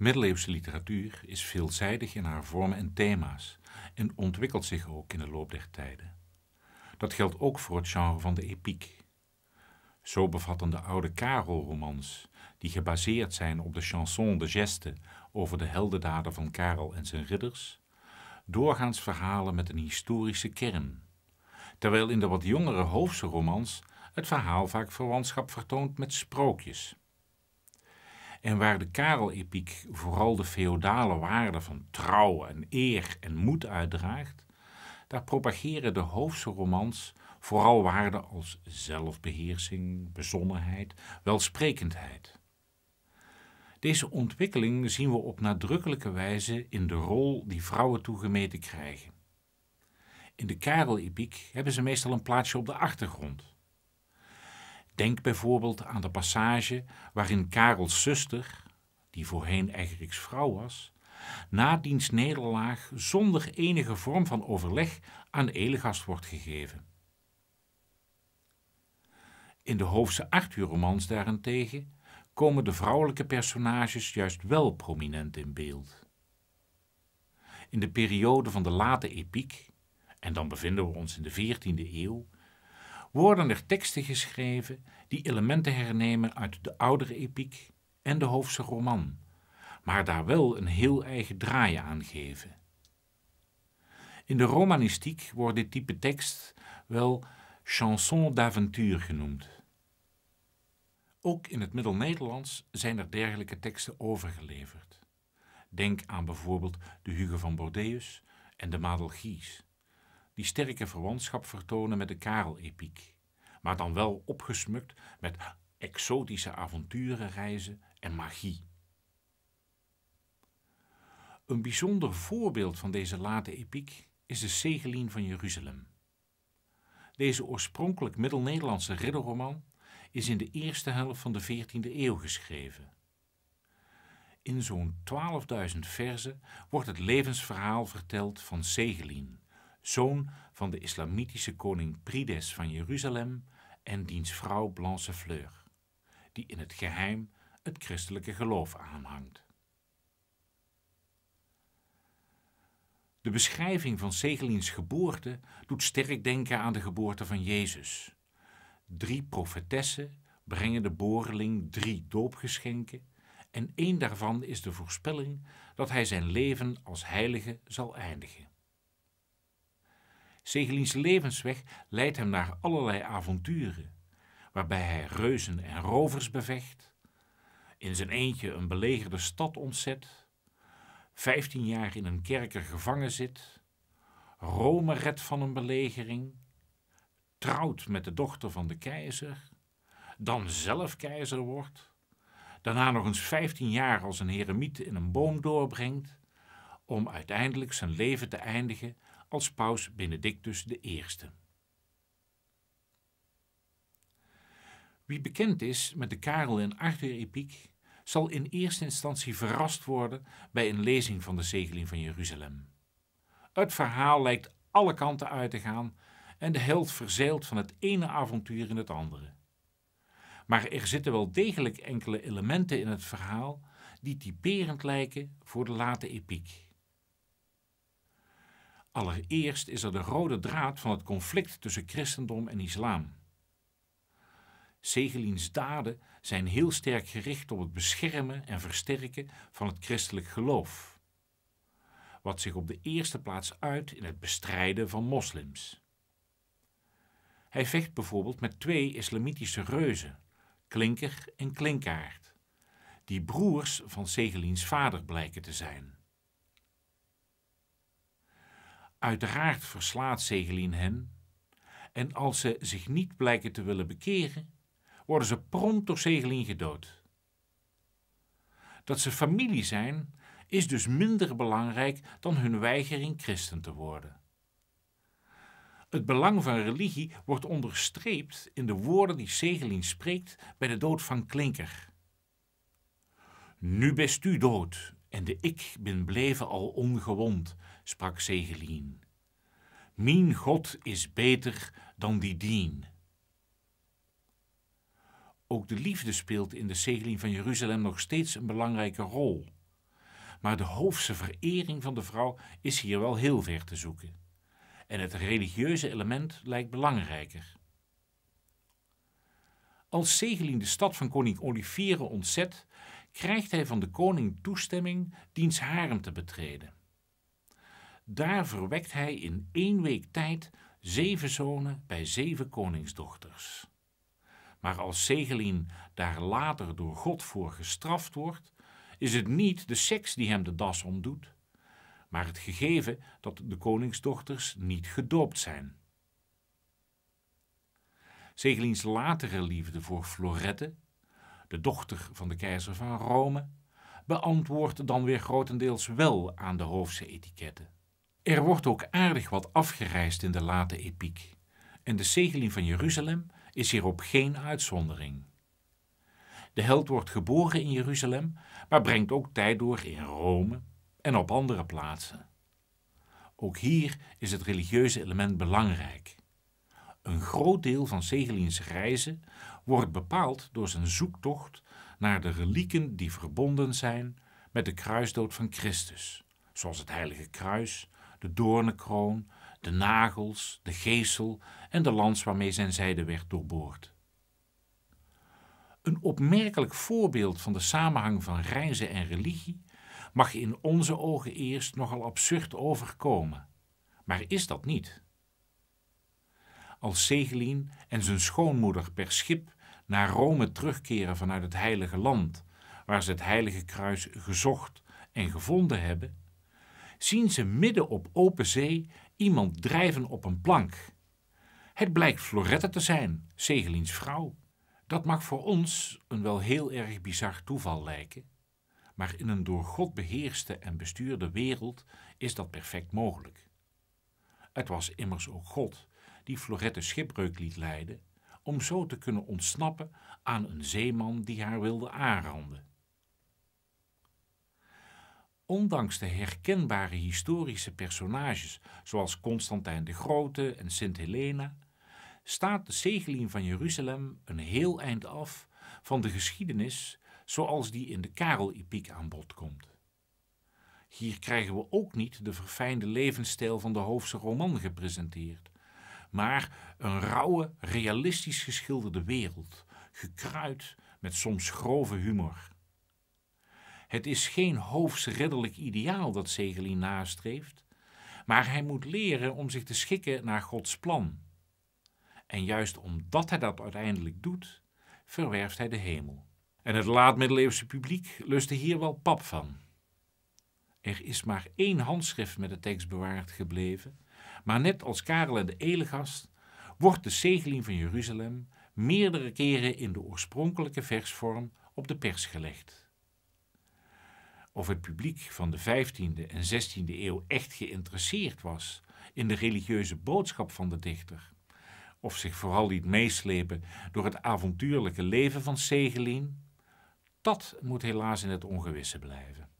Middeleeuwse literatuur is veelzijdig in haar vormen en thema's en ontwikkelt zich ook in de loop der tijden. Dat geldt ook voor het genre van de epiek. Zo bevatten de oude Karel-romans, die gebaseerd zijn op de chanson de geste over de heldendaden van Karel en zijn ridders, doorgaans verhalen met een historische kern, terwijl in de wat jongere hoofdse romans het verhaal vaak verwantschap vertoont met sprookjes en waar de Karel-epiek vooral de feodale waarden van trouw en eer en moed uitdraagt, daar propageren de hoofdse romans vooral waarden als zelfbeheersing, bezonnenheid, welsprekendheid. Deze ontwikkeling zien we op nadrukkelijke wijze in de rol die vrouwen toegemeten krijgen. In de Karel-epiek hebben ze meestal een plaatsje op de achtergrond. Denk bijvoorbeeld aan de passage waarin Karels zuster, die voorheen Egeriks vrouw was, na diens nederlaag zonder enige vorm van overleg aan Elegast wordt gegeven. In de Hoofdse Arthur-romans daarentegen komen de vrouwelijke personages juist wel prominent in beeld. In de periode van de late epiek, en dan bevinden we ons in de 14e eeuw, worden er teksten geschreven die elementen hernemen uit de oudere epiek en de Hoofdse roman, maar daar wel een heel eigen draai aan geven. In de romanistiek wordt dit type tekst wel chanson d'aventure genoemd. Ook in het Middel-Nederlands zijn er dergelijke teksten overgeleverd. Denk aan bijvoorbeeld de Hugo van Bordeus en de Madel Gies die sterke verwantschap vertonen met de Karel-epiek, maar dan wel opgesmukt met exotische avonturenreizen en magie. Een bijzonder voorbeeld van deze late epiek is de Segelien van Jeruzalem. Deze oorspronkelijk Middel-Nederlandse ridderroman is in de eerste helft van de 14e eeuw geschreven. In zo'n 12.000 verzen wordt het levensverhaal verteld van Segelien, zoon van de islamitische koning Prides van Jeruzalem en diens vrouw Fleur, die in het geheim het christelijke geloof aanhangt. De beschrijving van Segeliens geboorte doet sterk denken aan de geboorte van Jezus. Drie profetessen brengen de boreling drie doopgeschenken en één daarvan is de voorspelling dat hij zijn leven als heilige zal eindigen. Segelins levensweg leidt hem naar allerlei avonturen, waarbij hij reuzen en rovers bevecht, in zijn eentje een belegerde stad ontzet, vijftien jaar in een kerker gevangen zit, Rome redt van een belegering, trouwt met de dochter van de keizer, dan zelf keizer wordt, daarna nog eens vijftien jaar als een heremiet in een boom doorbrengt, om uiteindelijk zijn leven te eindigen als paus Benedictus I. Wie bekend is met de Karel- en Arthur-epiek, zal in eerste instantie verrast worden bij een lezing van de zegeling van Jeruzalem. Het verhaal lijkt alle kanten uit te gaan en de held verzeilt van het ene avontuur in het andere. Maar er zitten wel degelijk enkele elementen in het verhaal die typerend lijken voor de late epiek. Allereerst is er de rode draad van het conflict tussen christendom en islam. Segelins daden zijn heel sterk gericht op het beschermen en versterken van het christelijk geloof, wat zich op de eerste plaats uit in het bestrijden van moslims. Hij vecht bijvoorbeeld met twee islamitische reuzen, Klinker en Klinkaard, die broers van Segelins vader blijken te zijn. Uiteraard verslaat Zegelien hen, en als ze zich niet blijken te willen bekeren, worden ze prompt door Zegelien gedood. Dat ze familie zijn, is dus minder belangrijk dan hun weigering christen te worden. Het belang van religie wordt onderstreept in de woorden die Zegelien spreekt bij de dood van Klinker. Nu bent u dood, en de ik ben bleven al ongewond, sprak Zegelien. Mien God is beter dan die dien. Ook de liefde speelt in de Zegelien van Jeruzalem nog steeds een belangrijke rol. Maar de hoofdse verering van de vrouw is hier wel heel ver te zoeken. En het religieuze element lijkt belangrijker. Als Zegelin de stad van koning Olivieren ontzet, krijgt hij van de koning toestemming diens harem te betreden. Daar verwekt hij in één week tijd zeven zonen bij zeven koningsdochters. Maar als Segelin daar later door God voor gestraft wordt, is het niet de seks die hem de das omdoet, maar het gegeven dat de koningsdochters niet gedoopt zijn. Segelins latere liefde voor Florette de dochter van de keizer van Rome, beantwoordt dan weer grotendeels wel aan de hoofdse etiketten. Er wordt ook aardig wat afgereisd in de late epiek, en de zegeling van Jeruzalem is hierop geen uitzondering. De held wordt geboren in Jeruzalem, maar brengt ook tijd door in Rome en op andere plaatsen. Ook hier is het religieuze element belangrijk. Een groot deel van Zegelins reizen wordt bepaald door zijn zoektocht naar de relieken die verbonden zijn met de kruisdood van Christus, zoals het Heilige Kruis, de doornenkroon, de nagels, de geesel en de lans waarmee zijn zijde werd doorboord. Een opmerkelijk voorbeeld van de samenhang van reizen en religie mag in onze ogen eerst nogal absurd overkomen, maar is dat niet als Segelien en zijn schoonmoeder per schip naar Rome terugkeren vanuit het Heilige Land, waar ze het Heilige Kruis gezocht en gevonden hebben, zien ze midden op open zee iemand drijven op een plank. Het blijkt Floretta te zijn, Segeliens vrouw. Dat mag voor ons een wel heel erg bizar toeval lijken, maar in een door God beheerste en bestuurde wereld is dat perfect mogelijk. Het was immers ook God die Florette schipbreuk liet leiden, om zo te kunnen ontsnappen aan een zeeman die haar wilde aanranden. Ondanks de herkenbare historische personages zoals Constantijn de Grote en Sint Helena, staat de zegeling van Jeruzalem een heel eind af van de geschiedenis zoals die in de Karel-epiek aan bod komt. Hier krijgen we ook niet de verfijnde levensstijl van de hoofdse roman gepresenteerd maar een rauwe, realistisch geschilderde wereld, gekruid met soms grove humor. Het is geen hoofds ideaal dat Segelin nastreeft, maar hij moet leren om zich te schikken naar Gods plan. En juist omdat hij dat uiteindelijk doet, verwerft hij de hemel. En het laat-middeleeuwse publiek lustte hier wel pap van. Er is maar één handschrift met de tekst bewaard gebleven, maar net als Karel en de Elegast wordt de zegeling van Jeruzalem meerdere keren in de oorspronkelijke versvorm op de pers gelegd. Of het publiek van de 15e en 16e eeuw echt geïnteresseerd was in de religieuze boodschap van de dichter, of zich vooral liet meeslepen door het avontuurlijke leven van Segelin, dat moet helaas in het ongewisse blijven.